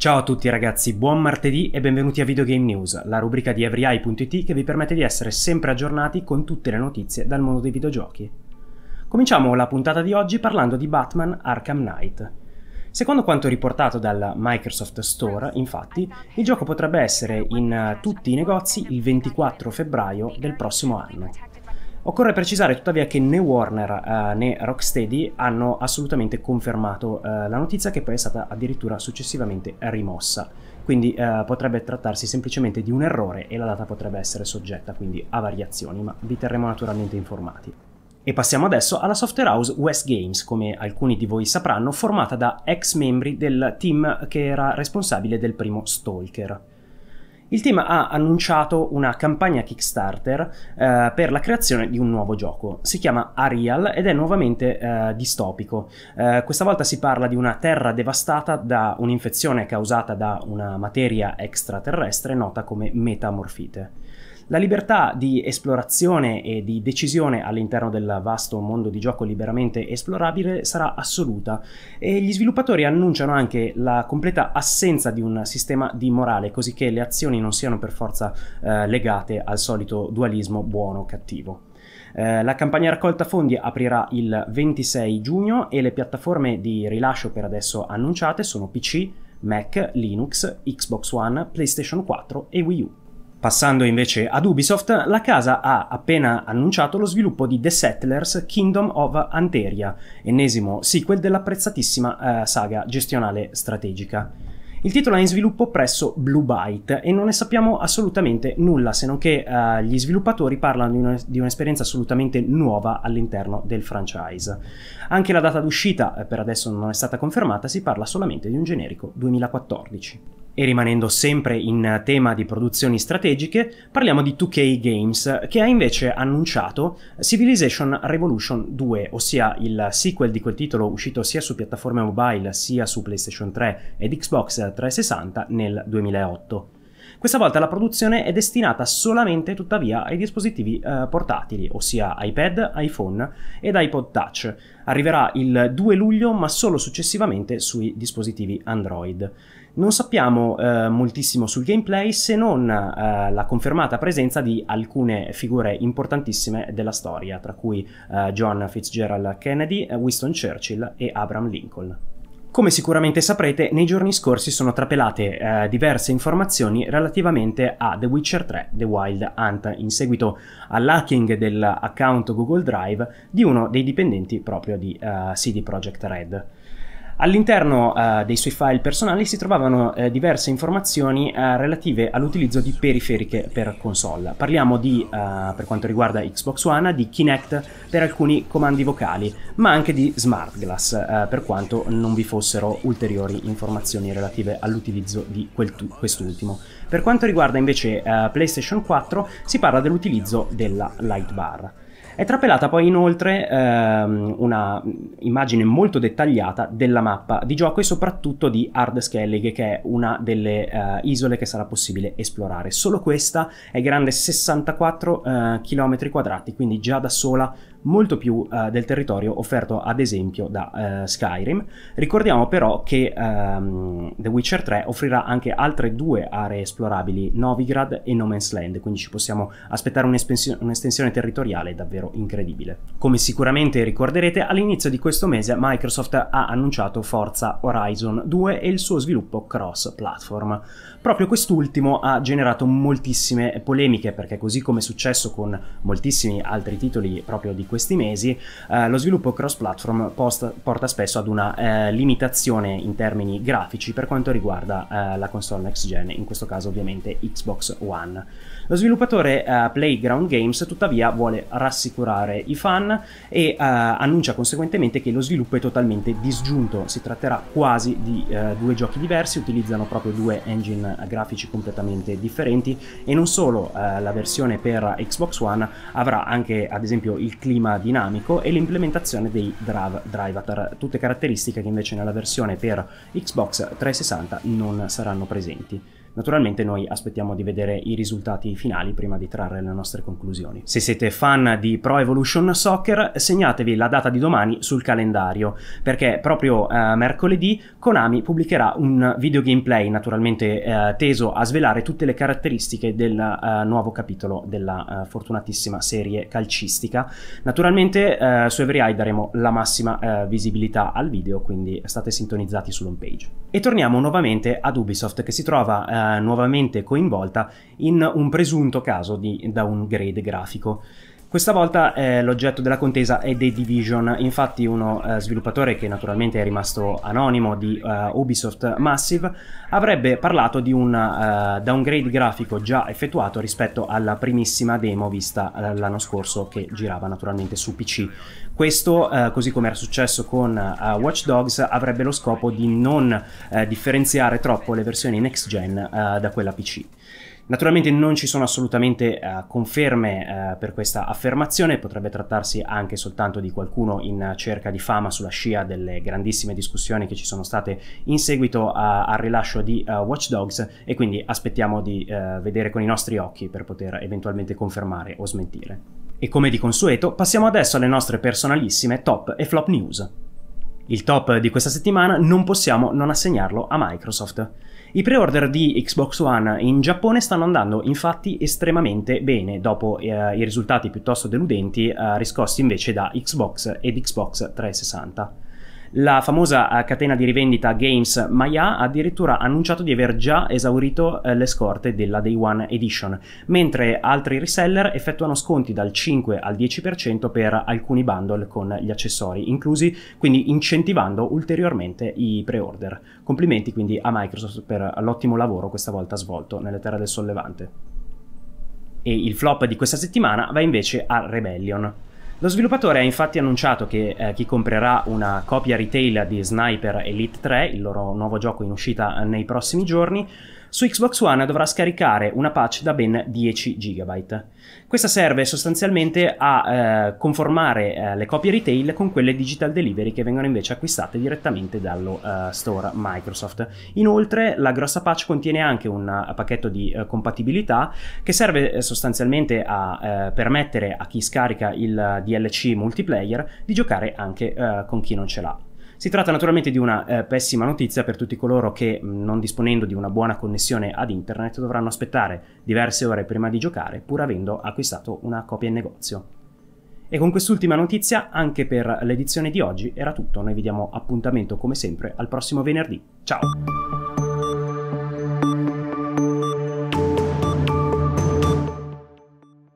Ciao a tutti ragazzi, buon martedì e benvenuti a Videogame News, la rubrica di everyeye.it che vi permette di essere sempre aggiornati con tutte le notizie dal mondo dei videogiochi. Cominciamo la puntata di oggi parlando di Batman Arkham Knight. Secondo quanto riportato dal Microsoft Store, infatti, il gioco potrebbe essere in tutti i negozi il 24 febbraio del prossimo anno. Occorre precisare tuttavia che né Warner eh, né Rocksteady hanno assolutamente confermato eh, la notizia che poi è stata addirittura successivamente rimossa, quindi eh, potrebbe trattarsi semplicemente di un errore e la data potrebbe essere soggetta quindi a variazioni, ma vi terremo naturalmente informati. E passiamo adesso alla software house West Games, come alcuni di voi sapranno, formata da ex membri del team che era responsabile del primo Stalker. Il team ha annunciato una campagna Kickstarter eh, per la creazione di un nuovo gioco. Si chiama Arial ed è nuovamente eh, distopico. Eh, questa volta si parla di una terra devastata da un'infezione causata da una materia extraterrestre nota come metamorfite. La libertà di esplorazione e di decisione all'interno del vasto mondo di gioco liberamente esplorabile sarà assoluta e gli sviluppatori annunciano anche la completa assenza di un sistema di morale, così che le azioni non siano per forza eh, legate al solito dualismo buono-cattivo. Eh, la campagna raccolta fondi aprirà il 26 giugno e le piattaforme di rilascio per adesso annunciate sono PC, Mac, Linux, Xbox One, PlayStation 4 e Wii U. Passando invece ad Ubisoft, la casa ha appena annunciato lo sviluppo di The Settlers Kingdom of Anteria, ennesimo sequel dell'apprezzatissima eh, saga gestionale strategica. Il titolo è in sviluppo presso Blue Byte e non ne sappiamo assolutamente nulla, se non che eh, gli sviluppatori parlano di, un, di, un'esperienza assolutamente nuova all'interno del franchise. Anche la data d'uscita, eh, per adesso non è stata confermata, si parla solamente di un generico 2014. E rimanendo sempre in tema di produzioni strategiche, parliamo di 2K Games, che ha invece annunciato Civilization Revolution 2, ossia il sequel di quel titolo uscito sia su piattaforme mobile sia su PlayStation 3 ed Xbox 360 nel 2008. Questa volta la produzione è destinata solamente tuttavia ai dispositivi eh, portatili, ossia iPad, iPhone ed iPod Touch. Arriverà il 2 luglio ma solo successivamente sui dispositivi Android. Non sappiamo eh, moltissimo sul gameplay se non eh, la confermata presenza di alcune figure importantissime della storia, tra cui eh, John Fitzgerald Kennedy, Winston Churchill e Abraham Lincoln. Come sicuramente saprete, nei giorni scorsi sono trapelate eh, diverse informazioni relativamente a The Witcher 3 The Wild Hunt in seguito all'hacking dell'account Google Drive di uno dei dipendenti proprio di eh, CD Projekt Red. All'interno eh, dei suoi file personali si trovavano eh, diverse informazioni eh, relative all'utilizzo di periferiche per console. Parliamo di, eh, per quanto riguarda Xbox One, di Kinect per alcuni comandi vocali, ma anche di Smart Glass eh, per quanto non vi fossero ulteriori informazioni relative all'utilizzo di quest'ultimo. Per quanto riguarda invece eh, PlayStation 4 si parla dell'utilizzo della light bar. È trapelata poi inoltre ehm, una immagine molto dettagliata della mappa di gioco e soprattutto di Hard Skellig, che è una delle eh, isole che sarà possibile esplorare. Solo questa è grande 64 eh, km quadrati, quindi già da sola molto più eh, del territorio offerto ad esempio da eh, Skyrim. Ricordiamo però che ehm, The Witcher 3 offrirà anche altre due aree esplorabili, Novigrad e No Man's Land, quindi ci possiamo aspettare un'estensione, un'estensione territoriale davvero incredibile. Come sicuramente ricorderete, all'inizio di questo mese Microsoft ha annunciato Forza Horizon 2 e il suo sviluppo cross-platform. Proprio quest'ultimo ha generato moltissime polemiche perché così come è successo con moltissimi altri titoli proprio di questo questi mesi, eh, lo sviluppo cross-platform post- porta spesso ad una eh, limitazione in termini grafici per quanto riguarda eh, la console next gen, in questo caso ovviamente Xbox One. Lo sviluppatore eh, Playground Games tuttavia vuole rassicurare i fan e eh, annuncia conseguentemente che lo sviluppo è totalmente disgiunto, si tratterà quasi di eh, due giochi diversi, utilizzano proprio due engine grafici completamente differenti e non solo la versione per Xbox One avrà anche ad esempio il clima clima dinamico e l'implementazione dei drive, drive tutte caratteristiche che invece nella versione per Xbox 360 non saranno presenti. Naturalmente noi aspettiamo di vedere i risultati finali prima di trarre le nostre conclusioni. Se siete fan di Pro Evolution Soccer, segnatevi la data di domani sul calendario, perché proprio eh, mercoledì Konami pubblicherà un video gameplay naturalmente eh, teso a svelare tutte le caratteristiche del eh, nuovo capitolo della eh, fortunatissima serie calcistica. Naturalmente eh, su Every Eye daremo la massima eh, visibilità al video, quindi state sintonizzati sull'homepage. E torniamo nuovamente ad Ubisoft che si trova nuovamente coinvolta in un presunto caso di downgrade grafico. Questa volta eh, l'oggetto della contesa è The Division, infatti uno eh, sviluppatore che naturalmente è rimasto anonimo di eh, Ubisoft Massive avrebbe parlato di un eh, downgrade grafico già effettuato rispetto alla primissima demo vista eh, l'anno scorso che girava naturalmente su PC. Questo, eh, così come era successo con Watch Dogs, avrebbe lo scopo di non differenziare troppo le versioni next gen da quella PC. Naturalmente non ci sono assolutamente uh, conferme uh, per questa affermazione, potrebbe trattarsi anche soltanto di qualcuno in cerca di fama sulla scia delle grandissime discussioni che ci sono state in seguito a, al rilascio di uh, Watch Dogs e quindi aspettiamo di vedere con i nostri occhi per poter eventualmente confermare o smentire. E come di consueto passiamo adesso alle nostre personalissime top e flop news il top di questa settimana, non possiamo non assegnarlo a Microsoft. I pre-order di Xbox One in Giappone stanno andando infatti estremamente bene, dopo eh, i risultati piuttosto deludenti eh, riscossi invece da Xbox ed Xbox 360. La famosa eh, catena di rivendita Games Maya ha addirittura annunciato di aver già esaurito eh, le scorte della Day One Edition, mentre altri reseller effettuano sconti dal 5 al 10% per alcuni bundle con gli accessori inclusi, quindi incentivando ulteriormente i pre-order. Complimenti quindi a Microsoft per l'ottimo lavoro questa volta svolto nelle terre del sollevante. E il flop di questa settimana va invece a Rebellion. Lo sviluppatore ha infatti annunciato che eh, chi comprerà una copia retail di Sniper Elite 3, il loro nuovo gioco in uscita nei prossimi giorni, su Xbox One dovrà scaricare una patch da ben 10 GB. Questa serve sostanzialmente a eh, conformare eh, le copie retail con quelle digital delivery che vengono invece acquistate direttamente dallo eh, store Microsoft. Inoltre la grossa patch contiene anche un uh, pacchetto di uh, compatibilità che serve eh, sostanzialmente a permettere a chi scarica il DLC multiplayer di giocare anche con chi non ce l'ha. Si tratta naturalmente di una eh, pessima notizia per tutti coloro che, mm, non disponendo di una buona connessione ad internet, dovranno aspettare diverse ore prima di giocare, pur avendo acquistato una copia in negozio. E con quest'ultima notizia, anche per l'edizione di oggi, era tutto. Noi vi diamo appuntamento come sempre al prossimo venerdì. Ciao!